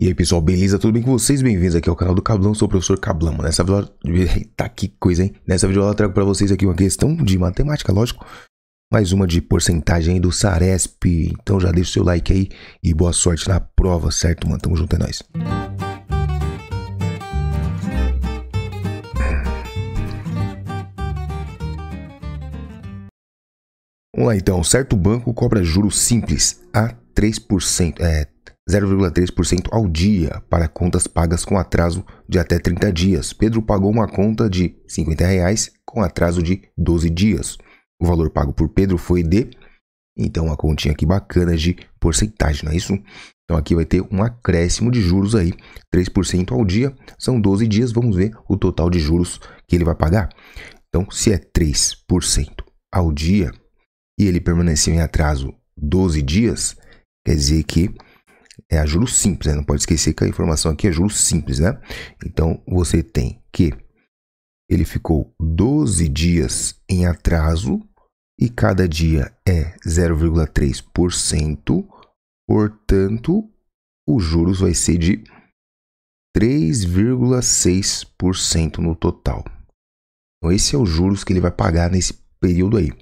E aí pessoal, beleza? Tudo bem com vocês? Bem-vindos aqui ao canal do Cablão, sou o professor Cablão. Nessa videoaula... Eita, que coisa, hein? Nessa vídeo eu trago para vocês aqui uma questão de matemática, lógico. Mais uma de porcentagem do Saresp. Então já deixa o seu like aí e boa sorte na prova, certo, mano? Tamo junto, é nóis. Vamos lá então, certo banco cobra juros simples a 3%, é, 0,3% ao dia para contas pagas com atraso de até 30 dias. Pedro pagou uma conta de R$ 50 reais com atraso de 12 dias. O valor pago por Pedro foi de. Então, a continha aqui bacana de porcentagem, não é isso? Então, aqui vai ter um acréscimo de juros aí, 3% ao dia, são 12 dias. Vamos ver o total de juros que ele vai pagar. Então, se é 3% ao dia e ele permaneceu em atraso 12 dias, quer dizer que é a juros simples, né? não pode esquecer que a informação aqui é juros simples, né? Então você tem que ele ficou 12 dias em atraso e cada dia é 0,3%, portanto, os juros vai ser de 3,6% no total. Então, esse é os juros que ele vai pagar nesse período aí.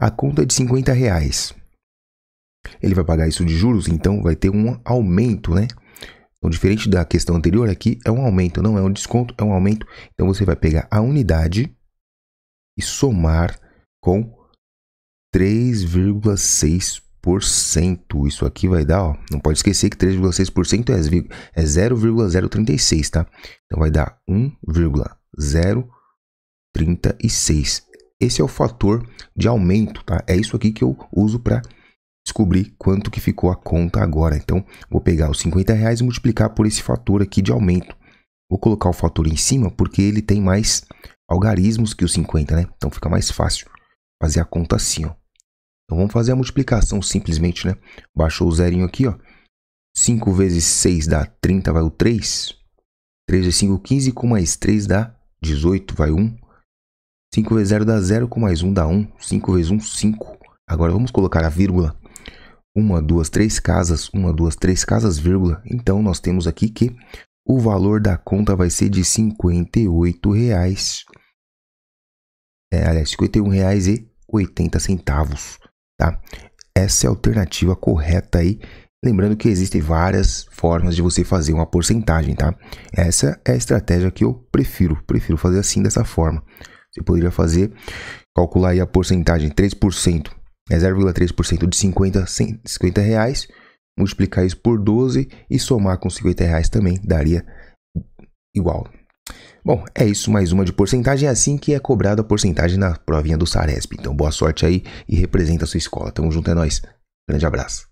A conta é de 50 reais. Ele vai pagar isso de juros, então vai ter um aumento, né? Então, diferente da questão anterior, aqui é, é um aumento, não é um desconto, é um aumento. Então, você vai pegar a unidade e somar com 3,6%. Isso aqui vai dar, ó, não pode esquecer que 3,6% é 0,036, é tá? Então, vai dar 1,036. Esse é o fator de aumento, tá? É isso aqui que eu uso para descobrir quanto que ficou a conta agora. Então, vou pegar os 50 reais e multiplicar por esse fator aqui de aumento. Vou colocar o fator em cima porque ele tem mais algarismos que os 50, né? Então fica mais fácil fazer a conta assim, ó. Então vamos fazer a multiplicação simplesmente, né? Baixou o zerinho aqui, ó. 5 vezes 6 dá 30, vai o 3. 3 vezes 5, 15, com mais 3 dá 18, vai 1. 5 vezes 0 dá 0, com mais 1 dá 1. 5 vezes 1, 5. Agora vamos colocar a vírgula uma, duas, três casas, uma, duas, três casas, vírgula. Então nós temos aqui que o valor da conta vai ser de R$ 58,00. É, aliás, R$ 51,80, tá? Essa é a alternativa correta aí. Lembrando que existem várias formas de você fazer uma porcentagem, tá? Essa é a estratégia que eu prefiro. Prefiro fazer assim, dessa forma. Você poderia fazer, calcular aí a porcentagem 3% é 0,3% de 50, 50 reais. Multiplicar isso por 12 e somar com 50 reais também daria igual. Bom, é isso, mais uma de porcentagem. É assim que é cobrada a porcentagem na provinha do Saresp. Então, boa sorte aí e representa a sua escola. Tamo junto, é nóis. Grande abraço.